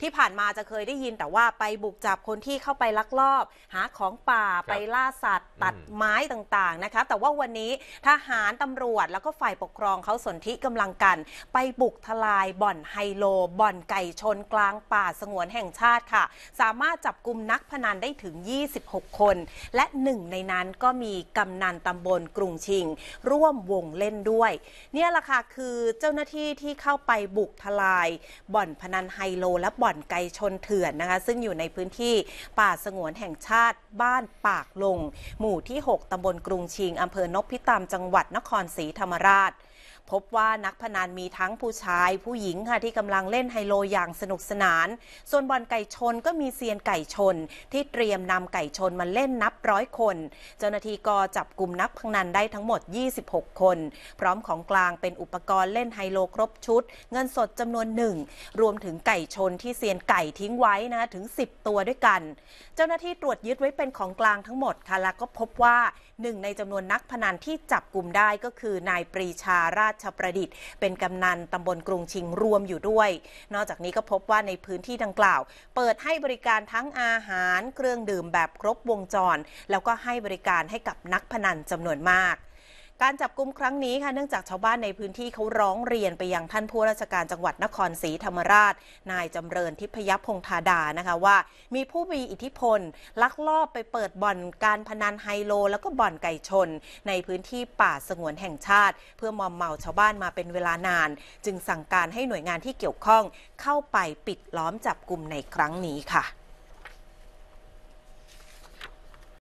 ที่ผ่านมาจะเคยได้ยินแต่ว่าไปบุกจับคนที่เข้าไปลักลอบ หาของป่าไปล่าสัตว์ ตัดไม้ต่างๆนะคะแต่ว่าวันนี้ทหารตำรวจแล้วก็ฝ่ายปกครองเขาสนธิกำลังกัน ไปบุกทลายบ่อนไฮโล บ่อนไก่ชนกลางป่าสงวนแห่งชาติค่ะ สามารถจับกลุ่มนักพนันได้ถึง 26 คน และหนึ่งในนั้นก็มีกำนันตำบลกรุงชิง ร่วมวงเล่นด้วย เนี่ยแหละค่ะคือเจ้าหน้าที่ที่เข้าไปบุกทลาย บ่อนพนันไฮโล และบ่อนไก่ชนเถื่อนนะคะซึ่งอยู่ในพื้นที่ป่าสงวนแห่งชาติบ้านปากลง หมู่ที่ 6ตำบลกรุงชิงอำเภอนพิตามจังหวัดนครศรีธรรมราชพบว่านักพนันมีทั้งผู้ชายผู้หญิงค่ะที่กำลังเล่นไฮโลอย่างสนุกสนาน ส่วนบอลไก่ชนก็มีเซียนไก่ชน ที่เตรียมนำไก่ชนมาเล่นนับร้อยคน เจ้าหน้าที่ก็จับกลุ่มนักพนันได้ทั้งหมด 26 คน พร้อมของกลางเป็นอุปกรณ์เล่นไฮโลครบชุด เงินสดจำนวนหนึ่ง รวมถึงไก่ชนที่เซียนไก่ทิ้งไว้นะถึง 10 ตัวด้วยกัน เจ้าหน้าที่ตรวจยึดไว้เป็นของกลางทั้งหมดค่ะแล้วก็พบว่าหนึ่งในจำนวนนักพนันที่จับกลุ่มได้ก็คือ นายปรีชาราชประดิษฐ์เป็นกำนันตำบลกรุงชิงรวมอยู่ด้วย นอกจากนี้ก็พบว่าในพื้นที่ดังกล่าว เปิดให้บริการทั้งอาหาร เครื่องดื่มแบบครบวงจร แล้วก็ให้บริการให้กับนักพนันจำนวนมากการจับกลุ่มครั้งนี้ค่ะ เนื่องจากชาวบ้านในพื้นที่เขาร้องเรียนไปยังท่านผู้ราชการจังหวัดนครศรีธรรมราช นายจำเริญทิพยพงธาดา นะคะว่า มีผู้มีอิทธิพล ลักลอบไปเปิดบ่อนการพนันไฮโล แล้วก็บ่อนไก่ชนในพื้นที่ป่าสงวนแห่งชาติ เพื่อมอมเมาชาวบ้านมาเป็นเวลานาน จึงสั่งการให้หน่วยงานที่เกี่ยวข้อง เข้าไปปิดล้อมจับกลุ่มในครั้งนี้ค่ะ